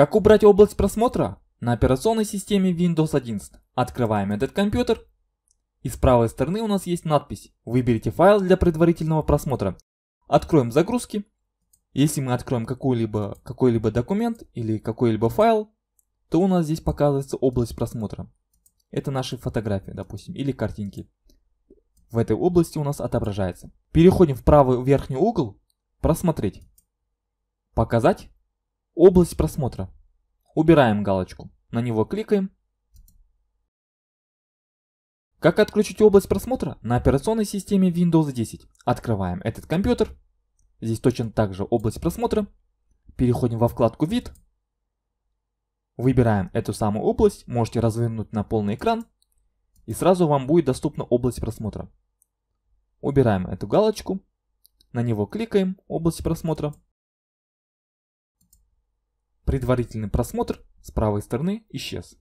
Как убрать область просмотра? На операционной системе Windows 11. Открываем этот компьютер. И с правой стороны у нас есть надпись «Выберите файл для предварительного просмотра». Откроем загрузки. Если мы откроем какой-либо какой -либо документ или какой-либо файл, то у нас здесь показывается область просмотра. Это наши фотографии, допустим, или картинки. В этой области у нас отображается. Переходим в правый верхний угол «Просмотреть», «Показать», Область просмотра. Убираем галочку. На него кликаем. Как отключить область просмотра? На операционной системе Windows 10. Открываем этот компьютер. Здесь точно так же область просмотра. Переходим во вкладку «Вид». Выбираем эту самую область, можете развернуть на полный экран. И сразу вам будет доступна область просмотра. Убираем эту галочку. На него кликаем, область просмотра. Предварительный просмотр с правой стороны исчез.